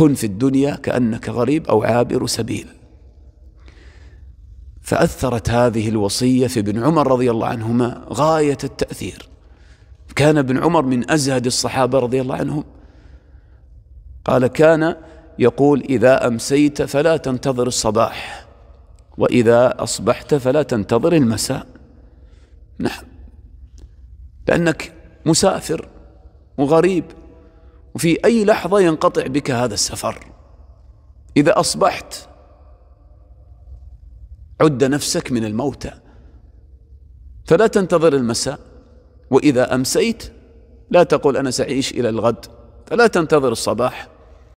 كن في الدنيا كأنك غريب أو عابر سبيل فأثرت هذه الوصية في ابن عمر رضي الله عنهما غاية التأثير كان ابن عمر من أزهد الصحابة رضي الله عنهم قال كان يقول إذا أمسيت فلا تنتظر الصباح وإذا أصبحت فلا تنتظر المساء نعم لأنك مسافر وغريب وفي أي لحظة ينقطع بك هذا السفر إذا أصبحت عد نفسك من الموتى فلا تنتظر المساء وإذا أمسيت لا تقول أنا سأعيش إلى الغد فلا تنتظر الصباح